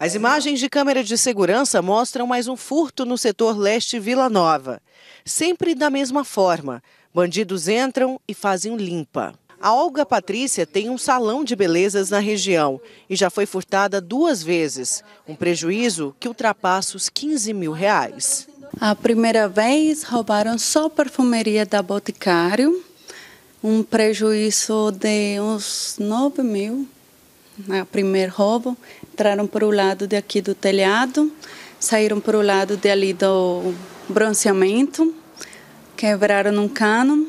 As imagens de câmera de segurança mostram mais um furto no setor leste Vila Nova. Sempre da mesma forma, bandidos entram e fazem limpa. A Olga Patrícia tem um salão de belezas na região e já foi furtada duas vezes, um prejuízo que ultrapassa os 15 mil reais. A primeira vez roubaram só perfumaria da Boticário, um prejuízo de uns 9 mil né, o primeiro roubo, entraram para o lado daqui do telhado, saíram para o lado dali do bronceamento, quebraram um cano.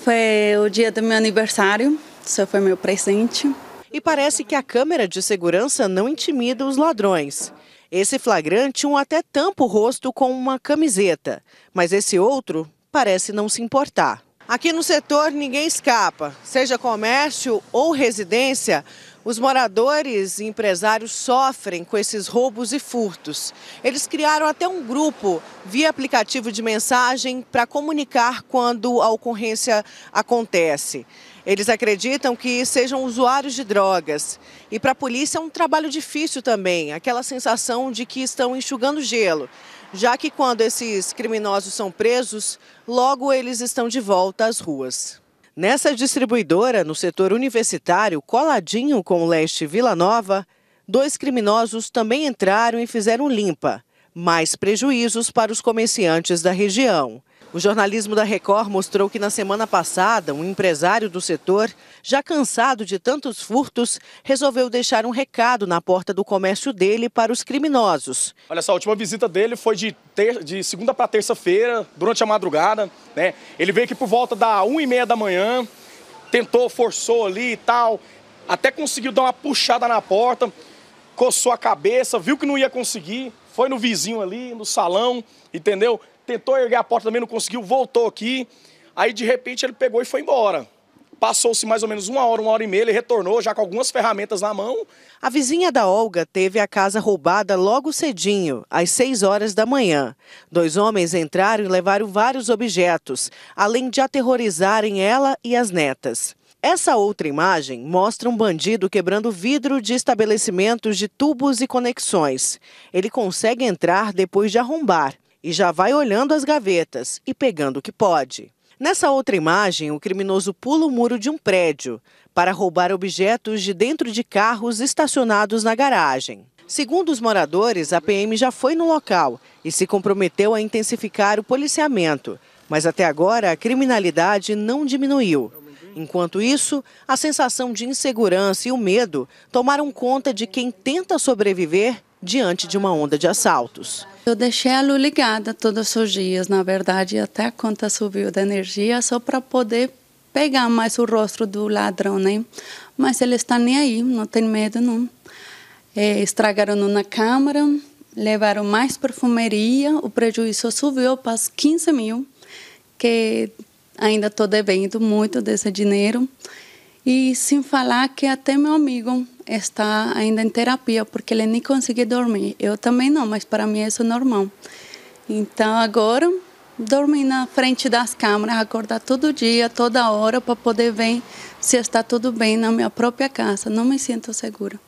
Foi o dia do meu aniversário, isso foi meu presente. E parece que a câmera de segurança não intimida os ladrões. Esse flagrante um até tampa o rosto com uma camiseta, mas esse outro parece não se importar. Aqui no setor ninguém escapa, seja comércio ou residência. Os moradores e empresários sofrem com esses roubos e furtos. Eles criaram até um grupo via aplicativo de mensagem para comunicar quando a ocorrência acontece. Eles acreditam que sejam usuários de drogas. E para a polícia é um trabalho difícil também, aquela sensação de que estão enxugando gelo, já que quando esses criminosos são presos, logo eles estão de volta às ruas. Nessa distribuidora, no setor universitário, coladinho com o leste Vila Nova, dois criminosos também entraram e fizeram limpa. Mais prejuízos para os comerciantes da região. O jornalismo da Record mostrou que na semana passada, um empresário do setor, já cansado de tantos furtos, resolveu deixar um recado na porta do comércio dele para os criminosos. Olha só, a última visita dele foi de, ter... de segunda para terça-feira, durante a madrugada. Né? Ele veio aqui por volta da 1h30 da manhã, tentou, forçou ali e tal, até conseguiu dar uma puxada na porta, coçou a cabeça, viu que não ia conseguir, foi no vizinho ali, no salão, entendeu? tentou erguer a porta também, não conseguiu, voltou aqui. Aí de repente ele pegou e foi embora. Passou-se mais ou menos uma hora, uma hora e meia, ele retornou já com algumas ferramentas na mão. A vizinha da Olga teve a casa roubada logo cedinho, às seis horas da manhã. Dois homens entraram e levaram vários objetos, além de aterrorizarem ela e as netas. Essa outra imagem mostra um bandido quebrando vidro de estabelecimentos de tubos e conexões. Ele consegue entrar depois de arrombar e já vai olhando as gavetas e pegando o que pode. Nessa outra imagem, o criminoso pula o muro de um prédio para roubar objetos de dentro de carros estacionados na garagem. Segundo os moradores, a PM já foi no local e se comprometeu a intensificar o policiamento, mas até agora a criminalidade não diminuiu. Enquanto isso, a sensação de insegurança e o medo tomaram conta de quem tenta sobreviver diante de uma onda de assaltos. Eu deixei a luz ligada todos os dias, na verdade, até a conta subiu da energia, só para poder pegar mais o rosto do ladrão, né? Mas ele está nem aí, não tem medo, não. É, estragaram na câmara, levaram mais perfumaria, o prejuízo subiu para 15 mil, que ainda estou devendo muito desse dinheiro. E sem falar que até meu amigo está ainda em terapia porque ele nem conseguia dormir. Eu também não, mas para mim é isso é normal. Então agora dormi na frente das câmeras, acordar todo dia, toda hora para poder ver se está tudo bem na minha própria casa. Não me sinto segura.